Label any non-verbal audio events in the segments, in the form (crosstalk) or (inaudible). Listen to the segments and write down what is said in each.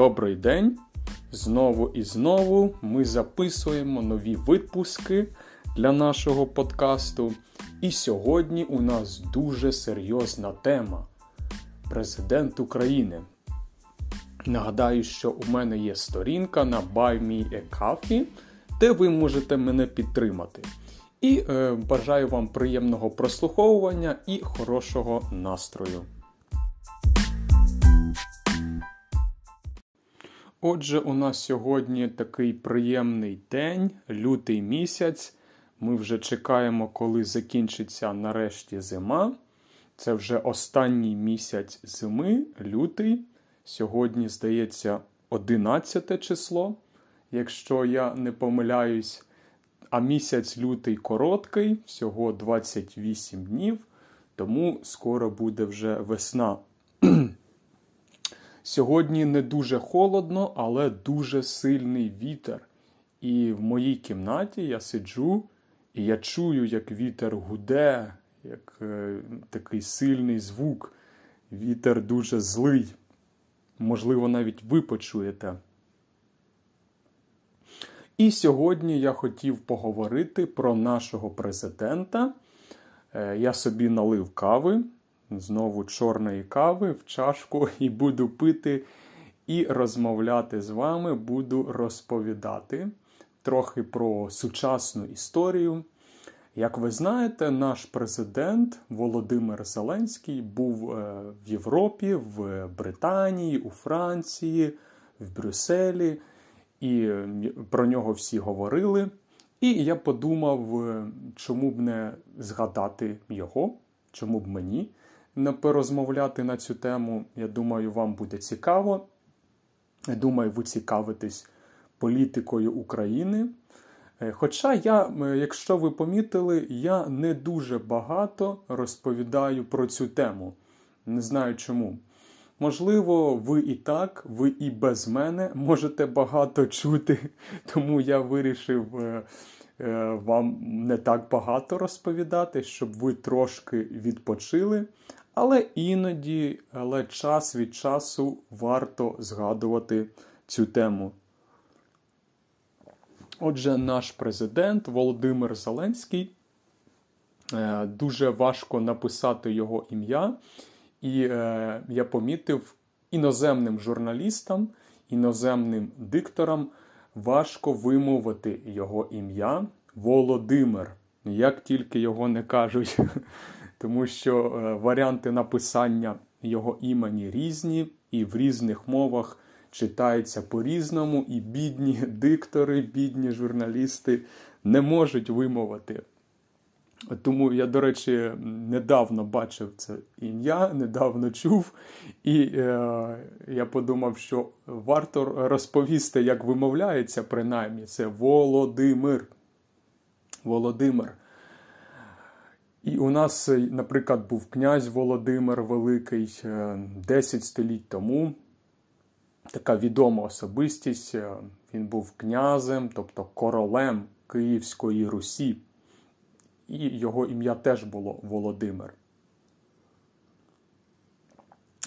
Добрий день! Знову і знову ми записуємо нові випуски для нашого подкасту. І сьогодні у нас дуже серйозна тема Президент України. Нагадаю, що у мене є сторінка на BuyMeACoffee, де ви можете мене підтримати. І е, бажаю вам приємного прослуховування і хорошого настрою. Отже, у нас сьогодні такий приємний день, лютий місяць. Ми вже чекаємо, коли закінчиться нарешті зима. Це вже останній місяць зими, лютий. Сьогодні, здається, 11 число, якщо я не помиляюсь. А місяць лютий короткий, всього 28 днів, тому скоро буде вже весна. Сьогодні не дуже холодно, але дуже сильний вітер. І в моїй кімнаті я сиджу і я чую, як вітер гуде, як е, такий сильний звук. Вітер дуже злий. Можливо, навіть ви почуєте. І сьогодні я хотів поговорити про нашого президента. Е, я собі налив кави, знову чорної кави в чашку і буду пити і розмовляти з вами, буду розповідати трохи про сучасну історію. Як ви знаєте, наш президент Володимир Зеленський був е, в Європі, в Британії, у Франції, в Брюсселі, і про нього всі говорили. І я подумав, е, чому б не згадати його, чому б мені порозмовляти на цю тему. Я думаю, вам буде цікаво. Я думаю, ви цікавитесь політикою України. Е, хоча я, якщо ви помітили, я не дуже багато розповідаю про цю тему. Не знаю чому. Можливо, ви і так, ви і без мене можете багато чути, (laughs) тому я вирішив е, е, вам не так багато розповідати, щоб ви трошки відпочили. Але іноді, але час від часу варто згадувати цю тему. Отже, наш президент Володимир Зеленський. Е, дуже важко написати його ім'я, і е, я помітив іноземним журналістам, іноземним дикторам важко вимовити його ім'я Володимир, як тільки його не кажуть. (laughs) тому що е, варіанти написання його імені різні, і в різних мовах читається по-різному, і бідні диктори, бідні журналісти не можуть вимовити. Тому я, до речі, недавно бачив це ім'я, недавно чув, і е, я подумав, що варто розповісти, як вимовляється, принаймні, це Володимир. Володимир. І у нас, е, наприклад, був князь Володимир Великий 10 е, століть тому. Така відома особистість. Е, він був князем, тобто королем Київської Русі. І його ім'я теж було Володимир.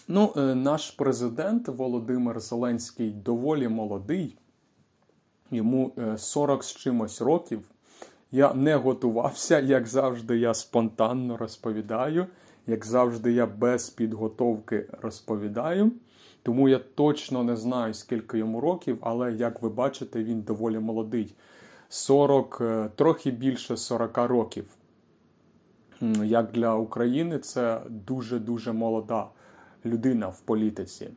Ну, наш президент Володимир Зеленський доволі молодий, йому 40 з чимось років. Я не готувався, як завжди, я спонтанно розповідаю, як завжди, я без підготовки розповідаю. Тому я точно не знаю, скільки йому років, але як ви бачите, він доволі молодий. 40, е, трохи більше 40 років. Як для України, це дуже-дуже молода людина в політиці.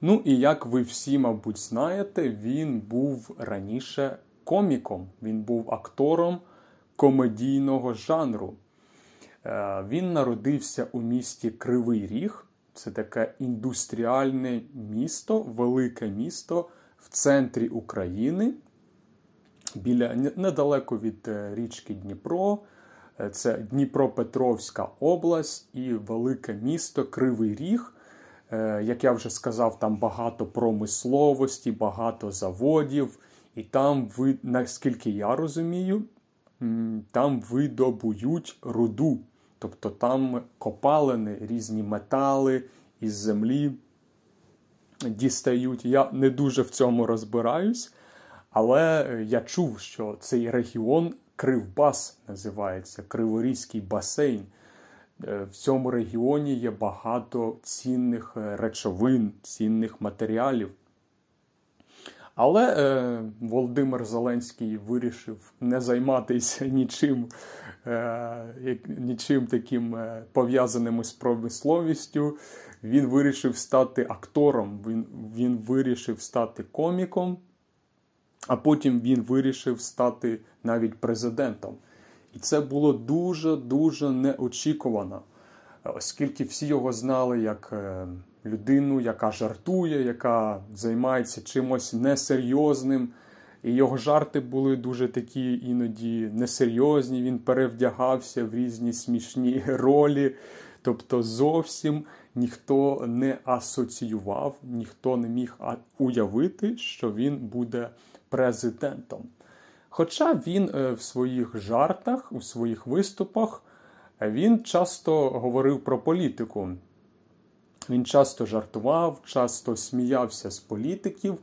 Ну і як ви всі, мабуть, знаєте, він був раніше коміком, він був актором комедійного жанру. Е, він народився у місті Кривий Ріг. Це таке індустріальне місто, велике місто в центрі України, біля недалеко від е, річки Дніпро. Е, це Дніпропетровська область і велике місто Кривий Ріг. Як я вже сказав, там багато промисловості, багато заводів. І там, ви, наскільки я розумію, там видобують руду, тобто там копалини різні метали із землі дістають. Я не дуже в цьому розбираюсь, але е, я чув, що цей регіон Кривбас називається Криворізький басейн. Е, в цьому регіоні є багато цінних е, речовин, цінних матеріалів. Але е, Володимир Зеленський вирішив не займатися нічим е, нічим таким е, пов'язаним із промисловістю. Він вирішив стати актором, він, він вирішив стати коміком, а потім він вирішив стати навіть президентом. І це було дуже-дуже неочікувано, оскільки всі його знали як е, людину, яка жартує, яка займається чимось несерйозним. І його жарти були дуже такі іноді несерйозні. Він перевдягався в різні смішні (laughs) ролі. Тобто, зовсім ніхто не асоціював, ніхто не міг уявити, що він буде президентом. Хоча він е, в своїх жартах, у своїх виступах, е, він часто говорив про політику. Він часто жартував, часто сміявся з політиків.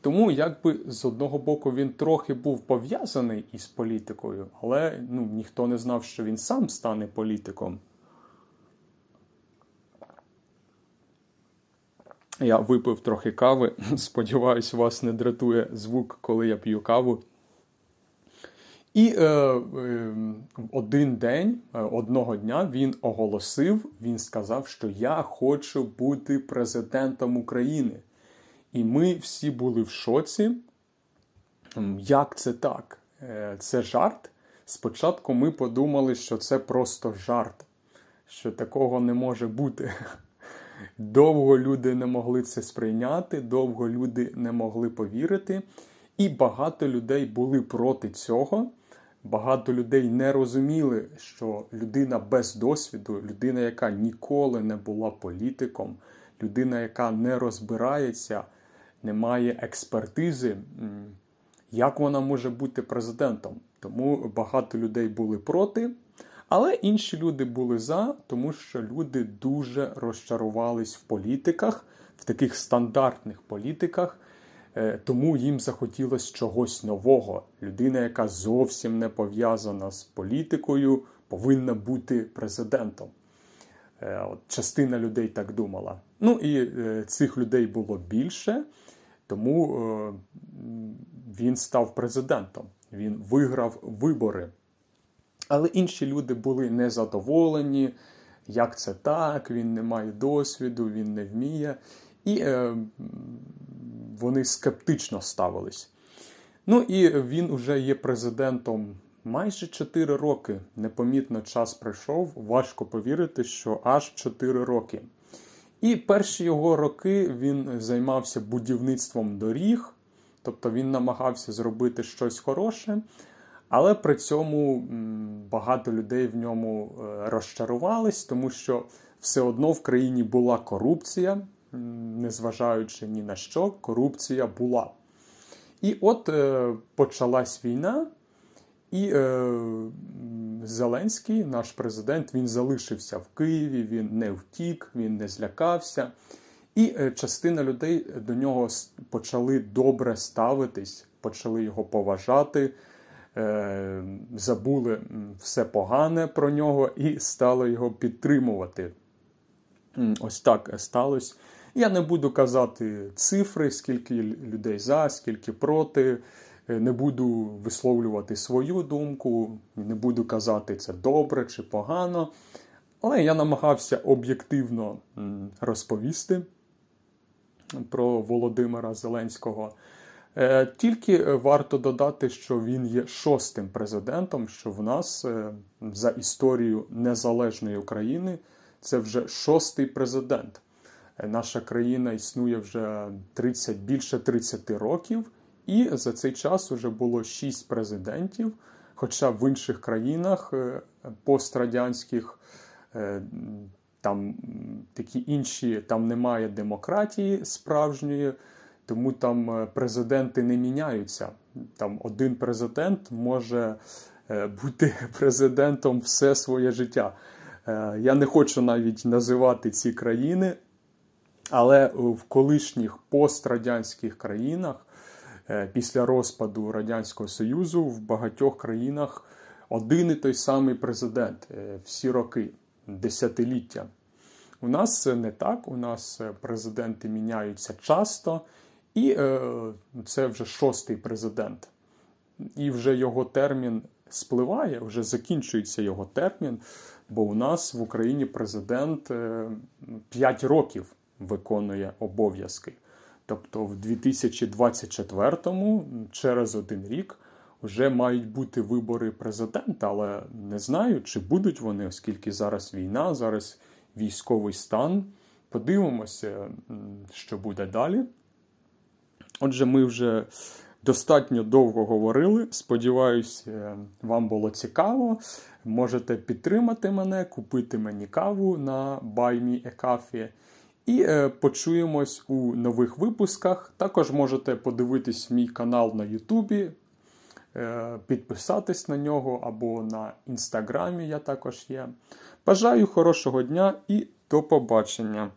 Тому, якби з одного боку, він трохи був пов'язаний із політикою, але ну, ніхто не знав, що він сам стане політиком. Я випив трохи кави. (laughs) Сподіваюсь, вас не дратує звук, коли я п'ю каву. І е, е, один день, е, одного дня він оголосив, він сказав, що я хочу бути президентом України. І ми всі були в шоці. Як це так? Е, це жарт. Спочатку ми подумали, що це просто жарт, що такого не може бути. (laughs) Довго люди не могли це сприйняти, довго люди не могли повірити, і багато людей були проти цього. Багато людей не розуміли, що людина без досвіду, людина, яка ніколи не була політиком, людина, яка не розбирається, не має експертизи, як вона може бути президентом. Тому багато людей були проти, але інші люди були за, тому що люди дуже розчарувались в політиках, в таких стандартних політиках. Е, тому їм захотілося чогось нового. Людина, яка зовсім не пов'язана з політикою, повинна бути президентом. Е, от Частина людей так думала. Ну і е, цих людей було більше, тому він став президентом. Він виграв вибори. Але інші люди були незадоволені, як це так, він не має досвіду, він не вміє. І е, вони скептично ставились. Ну і він уже є президентом майже 4 роки. Непомітно час пройшов. Важко повірити, що аж 4 роки. І перші його роки він займався будівництвом доріг, тобто він намагався зробити щось хороше, але при цьому багато людей в ньому е, розчарувались, тому що все одно в країні була корупція незважаючи ні на що, корупція була. І от е, почалась війна, і е, Зеленський, наш президент, він залишився в Києві, він не втік, він не злякався. І е, частина людей до нього почали добре ставитись, почали його поважати, е, забули все погане про нього і стали його підтримувати. Ось так е, сталося. Я не буду казати цифри, скільки людей за, скільки проти. Е, не буду висловлювати свою думку, не буду казати це добре чи погано. Але я намагався об'єктивно розповісти про Володимира Зеленського. Е, тільки варто додати, що він є шостим президентом, що в нас е, за історію незалежної України це вже шостий президент. Е, наша країна існує вже 30, більше 30 років, і за цей час вже було 6 президентів. Хоча в інших країнах е, пострадянських е, там такі інші, там немає демократії справжньої, тому там президенти не міняються. Там один президент може бути (laughs) президентом все своє життя. Я не хочу навіть називати ці країни, але е, в колишніх пострадянських країнах е, після розпаду Радянського Союзу в багатьох країнах один і той самий президент е, всі роки, десятиліття. У нас не так. У нас президенти міняються часто, і це вже шостий президент. І вже його термін спливає, вже закінчується його термін. Бо у нас в Україні президент 5 років виконує обов'язки. Тобто, в 2024-му, через один рік, вже мають бути вибори президента, але не знаю, чи будуть вони, оскільки зараз війна, зараз військовий стан. Подивимося, що буде далі. Отже, ми вже достатньо довго говорили. Сподіваюсь, е, вам було цікаво. Можете підтримати мене, купити мені каву на баймі Екафі. І е, почуємось у нових випусках. Також можете подивитись мій канал на Ютубі, е, підписатись на нього або на інстаграмі. Я також є. Бажаю хорошого дня і до побачення!